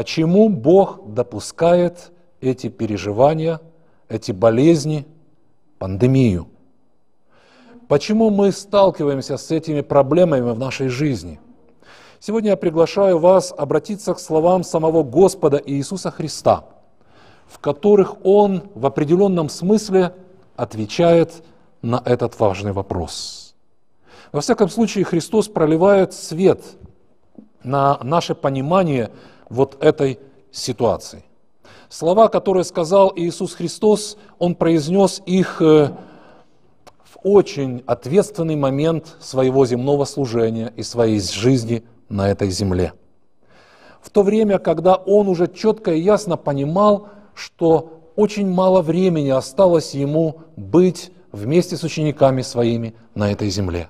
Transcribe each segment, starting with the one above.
Почему Бог допускает эти переживания, эти болезни, пандемию? Почему мы сталкиваемся с этими проблемами в нашей жизни? Сегодня я приглашаю вас обратиться к словам самого Господа Иисуса Христа, в которых Он в определенном смысле отвечает на этот важный вопрос. Во всяком случае, Христос проливает свет на наше понимание вот этой ситуации. Слова, которые сказал Иисус Христос, Он произнес их э, в очень ответственный момент своего земного служения и своей жизни на этой земле. В то время, когда Он уже четко и ясно понимал, что очень мало времени осталось Ему быть вместе с учениками Своими на этой земле.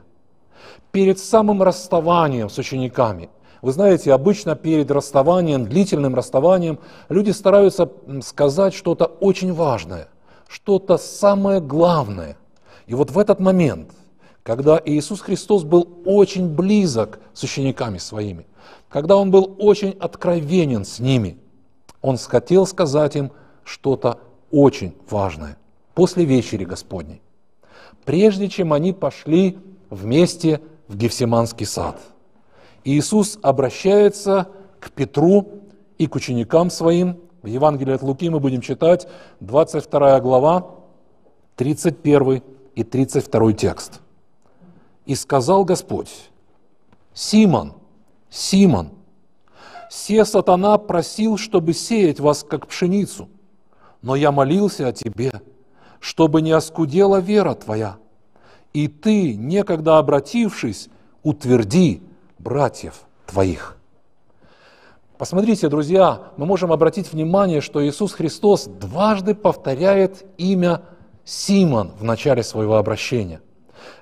Перед самым расставанием с учениками – вы знаете, обычно перед расставанием, длительным расставанием, люди стараются сказать что-то очень важное, что-то самое главное. И вот в этот момент, когда Иисус Христос был очень близок с учениками своими, когда Он был очень откровенен с ними, Он хотел сказать им что-то очень важное после вечери Господней, прежде чем они пошли вместе в Гефсиманский сад – Иисус обращается к Петру и к ученикам своим. В Евангелии от Луки мы будем читать 22 глава, 31 и 32 текст. «И сказал Господь, Симон, Симон, все сатана просил, чтобы сеять вас, как пшеницу, но я молился о тебе, чтобы не оскудела вера твоя, и ты, некогда обратившись, утверди братьев твоих. Посмотрите, друзья, мы можем обратить внимание, что Иисус Христос дважды повторяет имя Симон в начале своего обращения.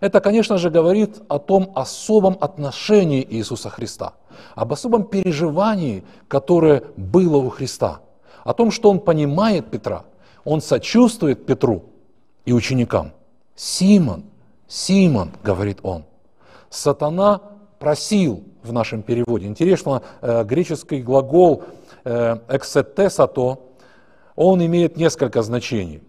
Это, конечно же, говорит о том особом отношении Иисуса Христа, об особом переживании, которое было у Христа, о том, что он понимает Петра, он сочувствует Петру и ученикам. «Симон, Симон», — говорит он, — «сатана просил в нашем переводе. Интересно, э, греческий глагол э, «эксетесато», он имеет несколько значений.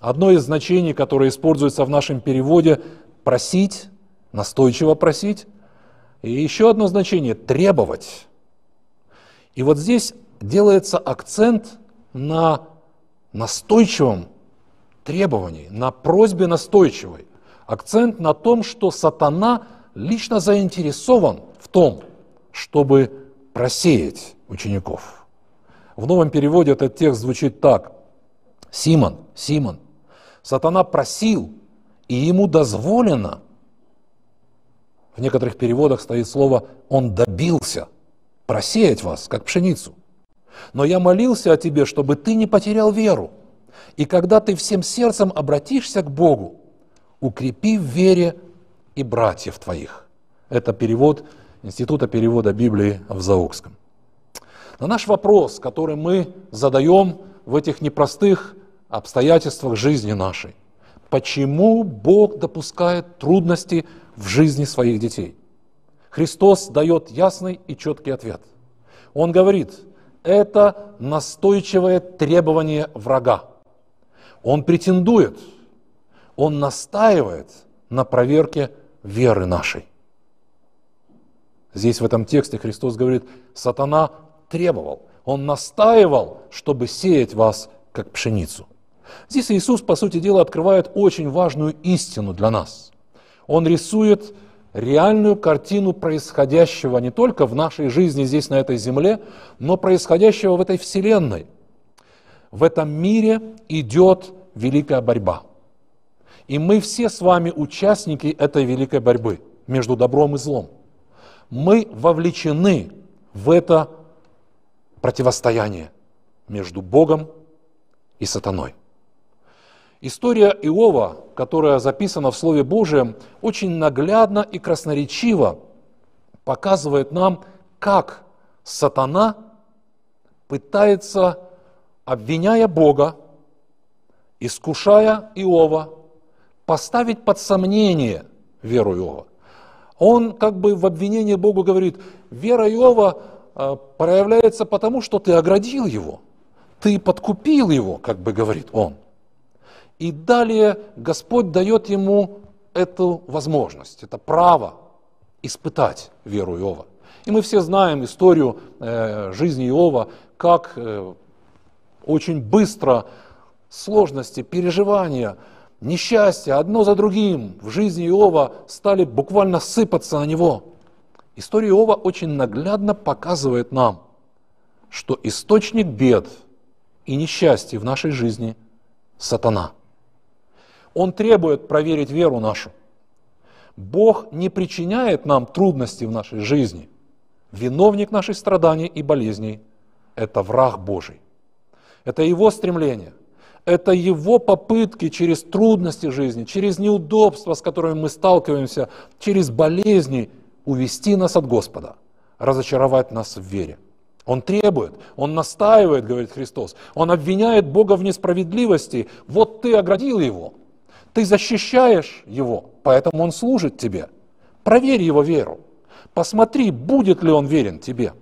Одно из значений, которое используется в нашем переводе – просить, настойчиво просить. И еще одно значение – требовать. И вот здесь делается акцент на настойчивом требовании, на просьбе настойчивой. Акцент на том, что сатана лично заинтересован в том, чтобы просеять учеников. В новом переводе этот текст звучит так. Симон, Симон, сатана просил, и ему дозволено. В некоторых переводах стоит слово «он добился» просеять вас, как пшеницу. Но я молился о тебе, чтобы ты не потерял веру. И когда ты всем сердцем обратишься к Богу, укрепи в вере и братьев твоих. Это перевод Института перевода Библии в Заокском. На наш вопрос, который мы задаем в этих непростых обстоятельствах жизни нашей, почему Бог допускает трудности в жизни своих детей? Христос дает ясный и четкий ответ. Он говорит, это настойчивое требование врага. Он претендует, он настаивает на проверке веры нашей. Здесь в этом тексте Христос говорит, сатана требовал, он настаивал, чтобы сеять вас как пшеницу. Здесь Иисус, по сути дела, открывает очень важную истину для нас. Он рисует реальную картину происходящего не только в нашей жизни здесь, на этой земле, но происходящего в этой вселенной. В этом мире идет великая борьба – и мы все с вами участники этой великой борьбы между добром и злом. Мы вовлечены в это противостояние между Богом и сатаной. История Иова, которая записана в Слове Божьем, очень наглядно и красноречиво показывает нам, как сатана пытается, обвиняя Бога, искушая Иова, поставить под сомнение веру Иова. Он как бы в обвинении Богу говорит, вера Иова э, проявляется потому, что ты оградил его, ты подкупил его, как бы говорит он. И далее Господь дает ему эту возможность, это право испытать веру Иова. И мы все знаем историю э, жизни Иова, как э, очень быстро сложности, переживания – несчастья одно за другим в жизни Иова стали буквально сыпаться на него. История Иова очень наглядно показывает нам, что источник бед и несчастья в нашей жизни – сатана. Он требует проверить веру нашу. Бог не причиняет нам трудности в нашей жизни. Виновник наших страданий и болезней – это враг Божий. Это его стремление – это его попытки через трудности жизни, через неудобства, с которыми мы сталкиваемся, через болезни увести нас от Господа, разочаровать нас в вере. Он требует, он настаивает, говорит Христос. Он обвиняет Бога в несправедливости. Вот ты оградил его, ты защищаешь его, поэтому он служит тебе. Проверь его веру. Посмотри, будет ли он верен тебе.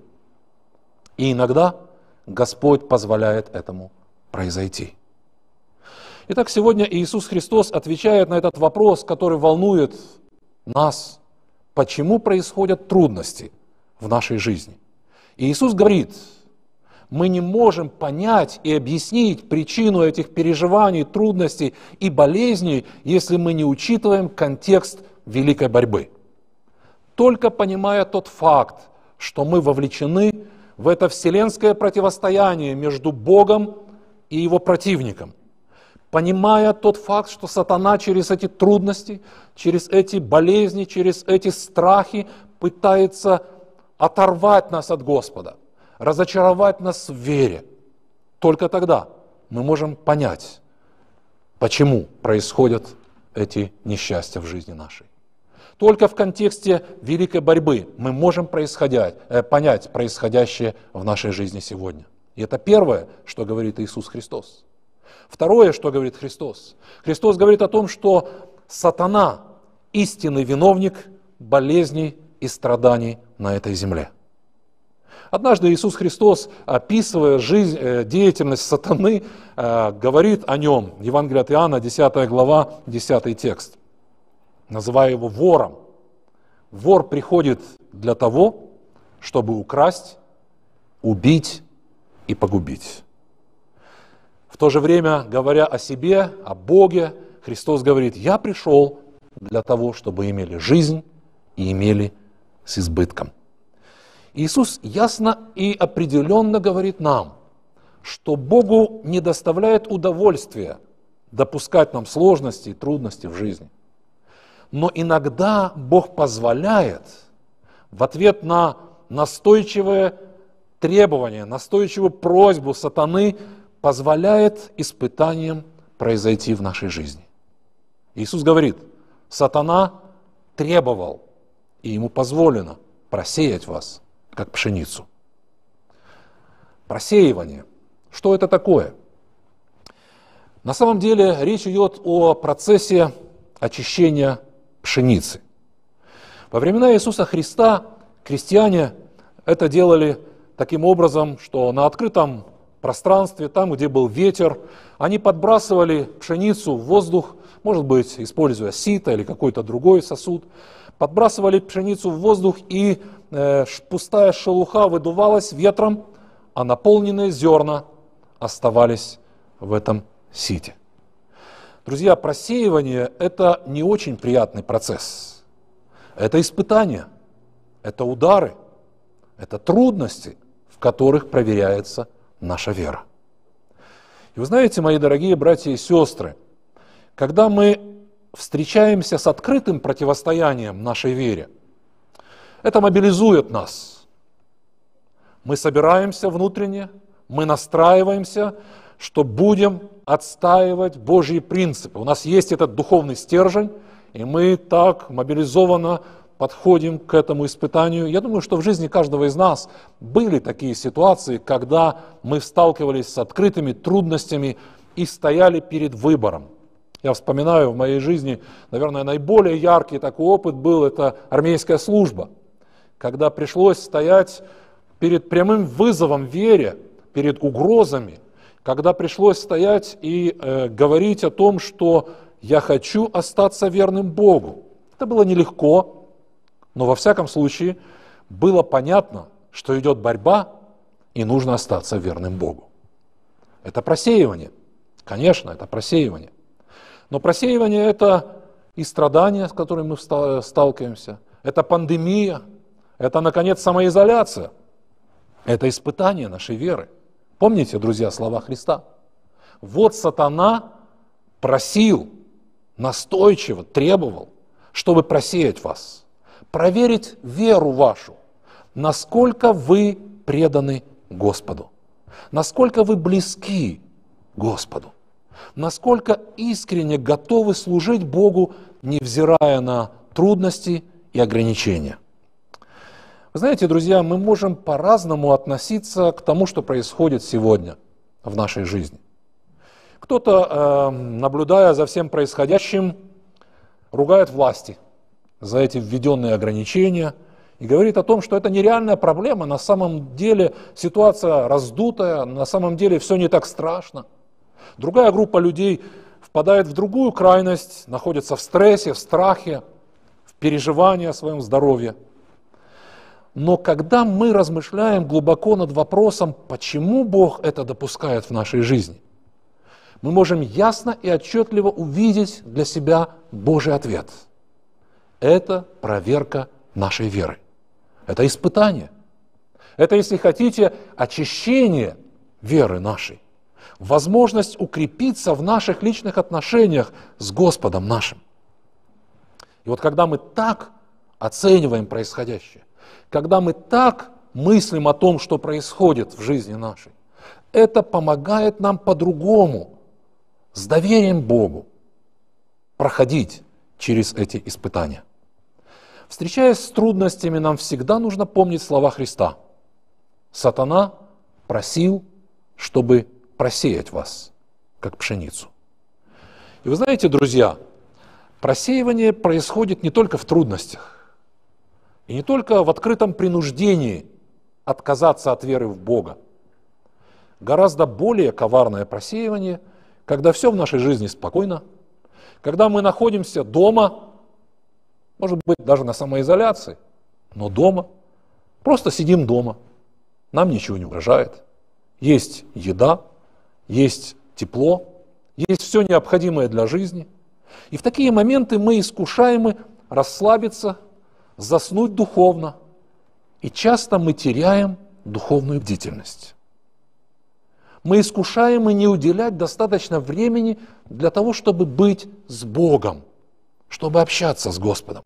И иногда Господь позволяет этому произойти. Итак, сегодня Иисус Христос отвечает на этот вопрос, который волнует нас. Почему происходят трудности в нашей жизни? Иисус говорит, мы не можем понять и объяснить причину этих переживаний, трудностей и болезней, если мы не учитываем контекст великой борьбы. Только понимая тот факт, что мы вовлечены в это вселенское противостояние между Богом и его противником – понимая тот факт, что сатана через эти трудности, через эти болезни, через эти страхи пытается оторвать нас от Господа, разочаровать нас в вере. Только тогда мы можем понять, почему происходят эти несчастья в жизни нашей. Только в контексте великой борьбы мы можем происходя, э, понять происходящее в нашей жизни сегодня. И это первое, что говорит Иисус Христос. Второе, что говорит Христос. Христос говорит о том, что сатана – истинный виновник болезней и страданий на этой земле. Однажды Иисус Христос, описывая жизнь, э, деятельность сатаны, э, говорит о нем. Евангелие от Иоанна, 10 глава, 10 текст. Называя его вором. Вор приходит для того, чтобы украсть, убить и погубить то же время, говоря о себе, о Боге, Христос говорит, я пришел для того, чтобы имели жизнь и имели с избытком. Иисус ясно и определенно говорит нам, что Богу не доставляет удовольствия допускать нам сложности и трудности в жизни. Но иногда Бог позволяет в ответ на настойчивое требование, настойчивую просьбу сатаны позволяет испытаниям произойти в нашей жизни. Иисус говорит, сатана требовал, и ему позволено просеять вас, как пшеницу. Просеивание. Что это такое? На самом деле речь идет о процессе очищения пшеницы. Во времена Иисуса Христа крестьяне это делали таким образом, что на открытом пространстве, там, где был ветер. Они подбрасывали пшеницу в воздух, может быть, используя сито или какой-то другой сосуд. Подбрасывали пшеницу в воздух, и э, пустая шелуха выдувалась ветром, а наполненные зерна оставались в этом сите. Друзья, просеивание – это не очень приятный процесс. Это испытания, это удары, это трудности, в которых проверяется – наша вера. И вы знаете, мои дорогие братья и сестры, когда мы встречаемся с открытым противостоянием нашей вере, это мобилизует нас. Мы собираемся внутренне, мы настраиваемся, что будем отстаивать Божьи принципы. У нас есть этот духовный стержень, и мы так мобилизованно подходим к этому испытанию. Я думаю, что в жизни каждого из нас были такие ситуации, когда мы сталкивались с открытыми трудностями и стояли перед выбором. Я вспоминаю в моей жизни, наверное, наиболее яркий такой опыт был, это армейская служба, когда пришлось стоять перед прямым вызовом вере, перед угрозами, когда пришлось стоять и э, говорить о том, что я хочу остаться верным Богу. Это было нелегко, но во всяком случае было понятно, что идет борьба, и нужно остаться верным Богу. Это просеивание. Конечно, это просеивание. Но просеивание – это и страдания, с которыми мы сталкиваемся, это пандемия, это, наконец, самоизоляция, это испытание нашей веры. Помните, друзья, слова Христа? Вот сатана просил, настойчиво требовал, чтобы просеять вас – проверить веру вашу, насколько вы преданы Господу, насколько вы близки Господу, насколько искренне готовы служить Богу, невзирая на трудности и ограничения. Вы знаете, друзья, мы можем по-разному относиться к тому, что происходит сегодня в нашей жизни. Кто-то, э, наблюдая за всем происходящим, ругает власти – за эти введенные ограничения и говорит о том, что это нереальная проблема, на самом деле ситуация раздутая, на самом деле все не так страшно. Другая группа людей впадает в другую крайность, находится в стрессе, в страхе, в переживании о своем здоровье. Но когда мы размышляем глубоко над вопросом, почему Бог это допускает в нашей жизни, мы можем ясно и отчетливо увидеть для себя Божий ответ – это проверка нашей веры. Это испытание. Это, если хотите, очищение веры нашей. Возможность укрепиться в наших личных отношениях с Господом нашим. И вот когда мы так оцениваем происходящее, когда мы так мыслим о том, что происходит в жизни нашей, это помогает нам по-другому, с доверием Богу, проходить через эти испытания. Встречаясь с трудностями, нам всегда нужно помнить слова Христа. Сатана просил, чтобы просеять вас, как пшеницу. И вы знаете, друзья, просеивание происходит не только в трудностях, и не только в открытом принуждении отказаться от веры в Бога. Гораздо более коварное просеивание, когда все в нашей жизни спокойно, когда мы находимся дома – может быть, даже на самоизоляции, но дома. Просто сидим дома, нам ничего не угрожает. Есть еда, есть тепло, есть все необходимое для жизни. И в такие моменты мы искушаемы расслабиться, заснуть духовно. И часто мы теряем духовную бдительность. Мы искушаемы не уделять достаточно времени для того, чтобы быть с Богом, чтобы общаться с Господом.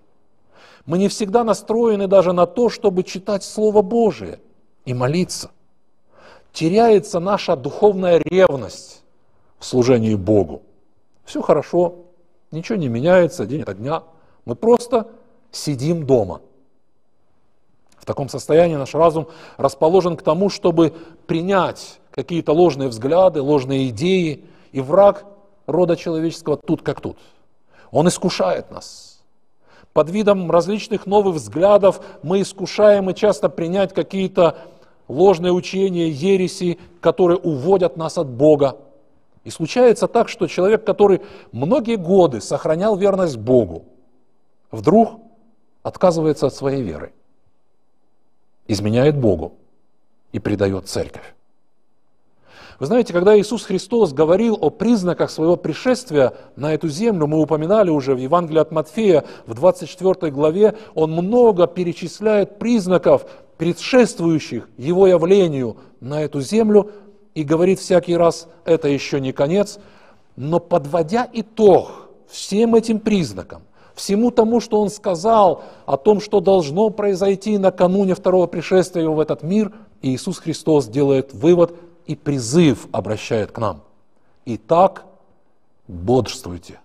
Мы не всегда настроены даже на то, чтобы читать Слово Божие и молиться. Теряется наша духовная ревность в служении Богу. Все хорошо, ничего не меняется день от дня. Мы просто сидим дома. В таком состоянии наш разум расположен к тому, чтобы принять какие-то ложные взгляды, ложные идеи, и враг рода человеческого тут как тут. Он искушает нас – под видом различных новых взглядов мы искушаем и часто принять какие-то ложные учения, ереси, которые уводят нас от Бога. И случается так, что человек, который многие годы сохранял верность Богу, вдруг отказывается от своей веры, изменяет Богу и предает церковь. Вы знаете, когда Иисус Христос говорил о признаках своего пришествия на эту землю, мы упоминали уже в Евангелии от Матфея, в 24 главе, он много перечисляет признаков, предшествующих его явлению на эту землю, и говорит всякий раз, это еще не конец, но подводя итог всем этим признакам, всему тому, что он сказал о том, что должно произойти накануне второго пришествия его в этот мир, Иисус Христос делает вывод – и призыв обращает к нам. Итак, бодрствуйте,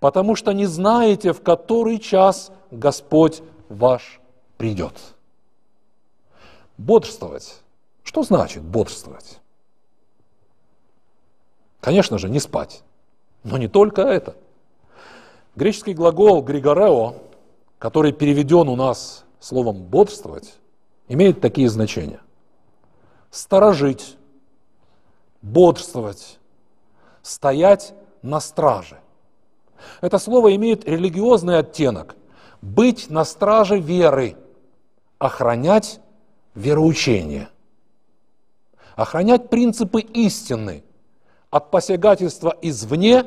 потому что не знаете, в который час Господь ваш придет. Бодрствовать. Что значит бодрствовать? Конечно же, не спать. Но не только это. Греческий глагол «григорео», который переведен у нас словом «бодрствовать», имеет такие значения. Сторожить, бодрствовать, стоять на страже. Это слово имеет религиозный оттенок. Быть на страже веры, охранять вероучение, охранять принципы истины от посягательства извне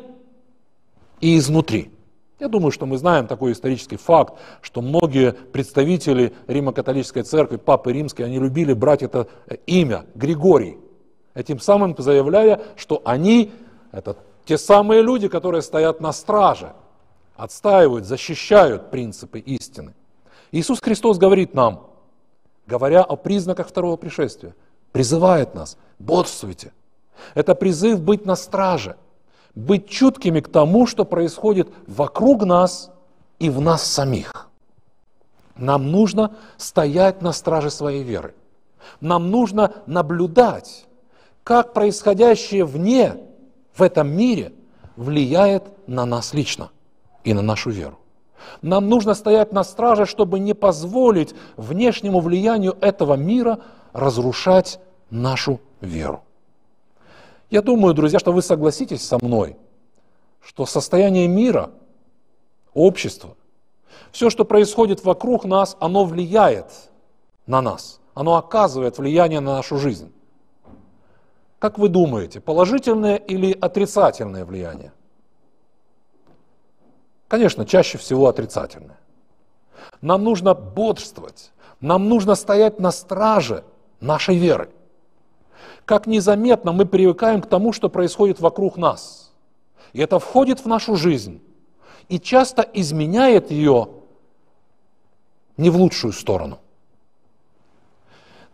и изнутри. Я думаю, что мы знаем такой исторический факт, что многие представители Римо-католической церкви, папы римские, они любили брать это э, имя Григорий – этим а самым заявляя, что они – это те самые люди, которые стоят на страже, отстаивают, защищают принципы истины. Иисус Христос говорит нам, говоря о признаках второго пришествия, призывает нас, бодствуйте. Это призыв быть на страже, быть чуткими к тому, что происходит вокруг нас и в нас самих. Нам нужно стоять на страже своей веры. Нам нужно наблюдать как происходящее вне, в этом мире, влияет на нас лично и на нашу веру. Нам нужно стоять на страже, чтобы не позволить внешнему влиянию этого мира разрушать нашу веру. Я думаю, друзья, что вы согласитесь со мной, что состояние мира, общества, все, что происходит вокруг нас, оно влияет на нас, оно оказывает влияние на нашу жизнь. Как вы думаете, положительное или отрицательное влияние? Конечно, чаще всего отрицательное. Нам нужно бодрствовать, нам нужно стоять на страже нашей веры. Как незаметно мы привыкаем к тому, что происходит вокруг нас. И это входит в нашу жизнь и часто изменяет ее не в лучшую сторону.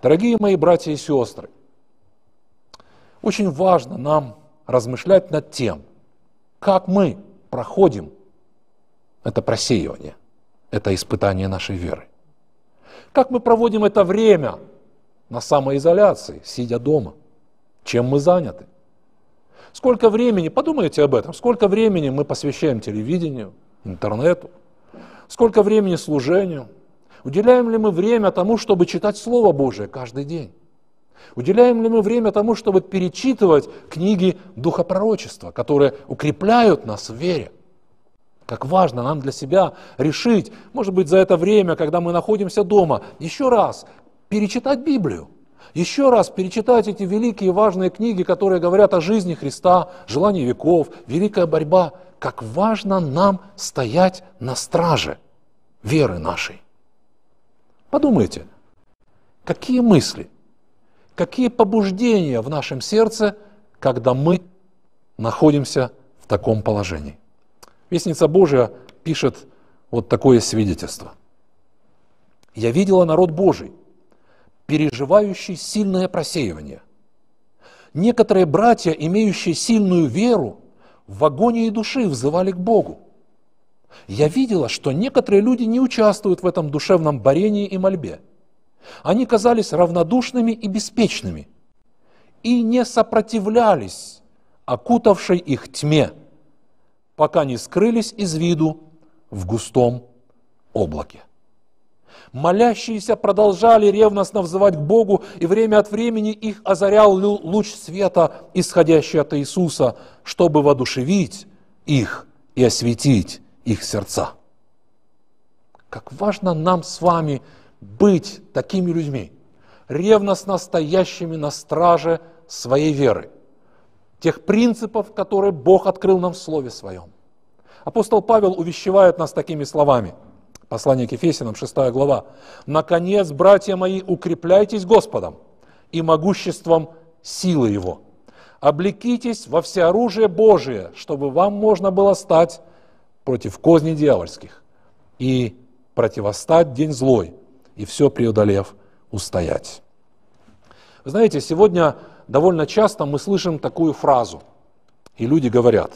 Дорогие мои братья и сестры, очень важно нам размышлять над тем, как мы проходим это просеивание, это испытание нашей веры. Как мы проводим это время на самоизоляции, сидя дома, чем мы заняты. Сколько времени, подумайте об этом, сколько времени мы посвящаем телевидению, интернету, сколько времени служению, уделяем ли мы время тому, чтобы читать Слово Божие каждый день. Уделяем ли мы время тому, чтобы перечитывать книги духопророчества, которые укрепляют нас в вере? Как важно нам для себя решить, может быть, за это время, когда мы находимся дома, еще раз перечитать Библию, еще раз перечитать эти великие важные книги, которые говорят о жизни Христа, желании веков, великая борьба. Как важно нам стоять на страже веры нашей. Подумайте, какие мысли какие побуждения в нашем сердце, когда мы находимся в таком положении. Вестница Божия пишет вот такое свидетельство. «Я видела народ Божий, переживающий сильное просеивание. Некоторые братья, имеющие сильную веру, в агонии души взывали к Богу. Я видела, что некоторые люди не участвуют в этом душевном борении и мольбе – они казались равнодушными и беспечными и не сопротивлялись окутавшей их тьме, пока не скрылись из виду в густом облаке. Молящиеся продолжали ревностно взывать к Богу, и время от времени их озарял луч света, исходящий от Иисуса, чтобы воодушевить их и осветить их сердца. Как важно нам с вами – быть такими людьми, ревностно стоящими на страже своей веры, тех принципов, которые Бог открыл нам в Слове Своем. Апостол Павел увещевает нас такими словами. Послание к Ефесянам, 6 глава. «Наконец, братья мои, укрепляйтесь Господом и могуществом силы Его. Облекитесь во всеоружие Божие, чтобы вам можно было стать против козней дьявольских и противостать день злой, и все преодолев устоять. Вы знаете, сегодня довольно часто мы слышим такую фразу, и люди говорят,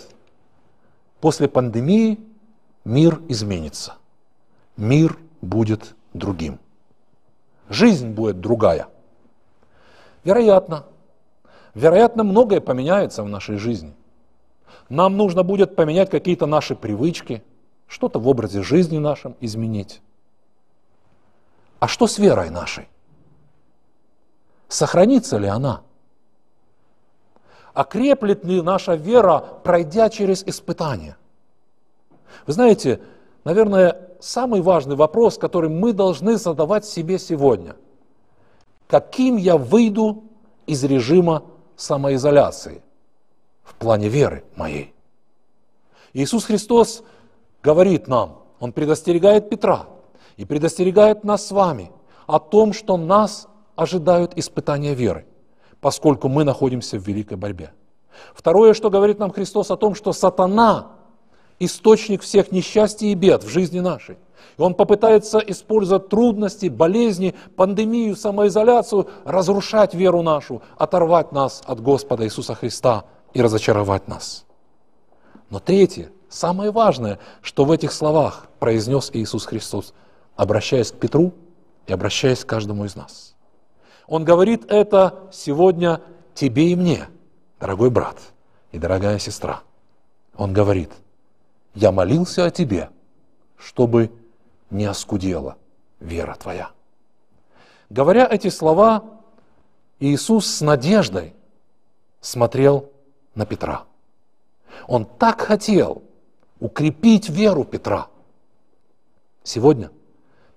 после пандемии мир изменится, мир будет другим, жизнь будет другая. Вероятно, вероятно, многое поменяется в нашей жизни. Нам нужно будет поменять какие-то наши привычки, что-то в образе жизни нашем изменить. А что с верой нашей? Сохранится ли она? Окреплет ли наша вера, пройдя через испытание? Вы знаете, наверное, самый важный вопрос, который мы должны задавать себе сегодня. Каким я выйду из режима самоизоляции в плане веры моей? Иисус Христос говорит нам, Он предостерегает Петра – и предостерегает нас с вами о том, что нас ожидают испытания веры, поскольку мы находимся в великой борьбе. Второе, что говорит нам Христос о том, что сатана – источник всех несчастий и бед в жизни нашей. И он попытается, используя трудности, болезни, пандемию, самоизоляцию, разрушать веру нашу, оторвать нас от Господа Иисуса Христа и разочаровать нас. Но третье, самое важное, что в этих словах произнес Иисус Христос – обращаясь к Петру и обращаясь к каждому из нас. Он говорит это сегодня тебе и мне, дорогой брат и дорогая сестра. Он говорит, я молился о тебе, чтобы не оскудела вера твоя. Говоря эти слова, Иисус с надеждой смотрел на Петра. Он так хотел укрепить веру Петра. Сегодня –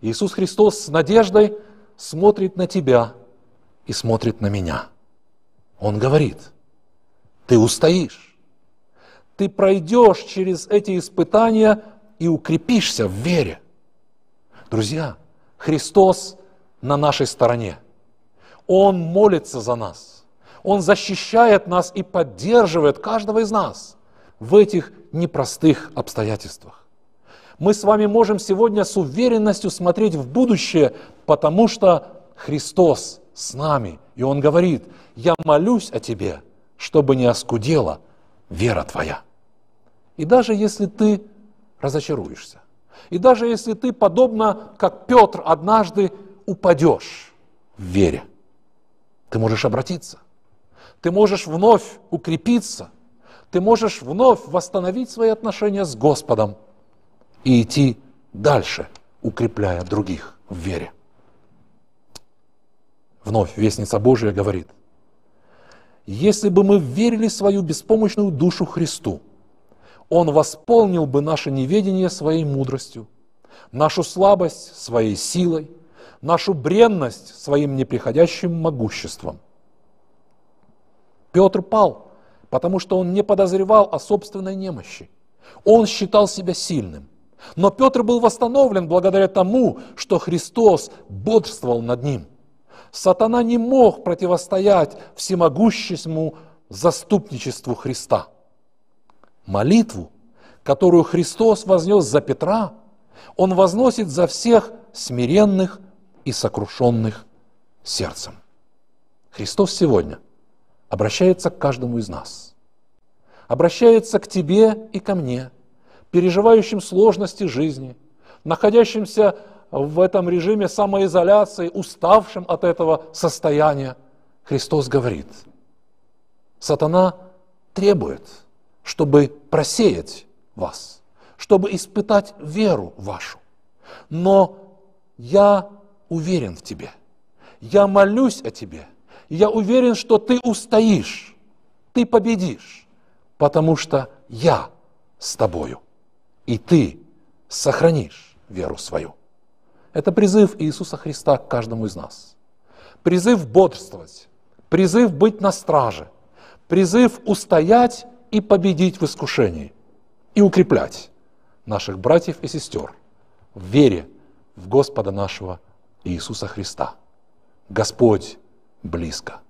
Иисус Христос с надеждой смотрит на тебя и смотрит на меня. Он говорит, ты устоишь, ты пройдешь через эти испытания и укрепишься в вере. Друзья, Христос на нашей стороне. Он молится за нас. Он защищает нас и поддерживает каждого из нас в этих непростых обстоятельствах мы с вами можем сегодня с уверенностью смотреть в будущее, потому что Христос с нами. И Он говорит, я молюсь о тебе, чтобы не оскудела вера твоя. И даже если ты разочаруешься, и даже если ты, подобно как Петр, однажды упадешь в вере, ты можешь обратиться, ты можешь вновь укрепиться, ты можешь вновь восстановить свои отношения с Господом – и идти дальше, укрепляя других в вере. Вновь Вестница Божия говорит, «Если бы мы верили свою беспомощную душу Христу, Он восполнил бы наше неведение своей мудростью, нашу слабость своей силой, нашу бренность своим неприходящим могуществом». Петр пал, потому что он не подозревал о собственной немощи. Он считал себя сильным. Но Петр был восстановлен благодаря тому, что Христос бодрствовал над ним. Сатана не мог противостоять всемогущему заступничеству Христа. Молитву, которую Христос вознес за Петра, он возносит за всех смиренных и сокрушенных сердцем. Христос сегодня обращается к каждому из нас, обращается к тебе и ко мне – переживающим сложности жизни, находящимся в этом режиме самоизоляции, уставшим от этого состояния, Христос говорит, сатана требует, чтобы просеять вас, чтобы испытать веру вашу. Но я уверен в тебе, я молюсь о тебе, я уверен, что ты устоишь, ты победишь, потому что я с тобою и ты сохранишь веру свою. Это призыв Иисуса Христа к каждому из нас. Призыв бодрствовать, призыв быть на страже, призыв устоять и победить в искушении и укреплять наших братьев и сестер в вере в Господа нашего Иисуса Христа. Господь близко.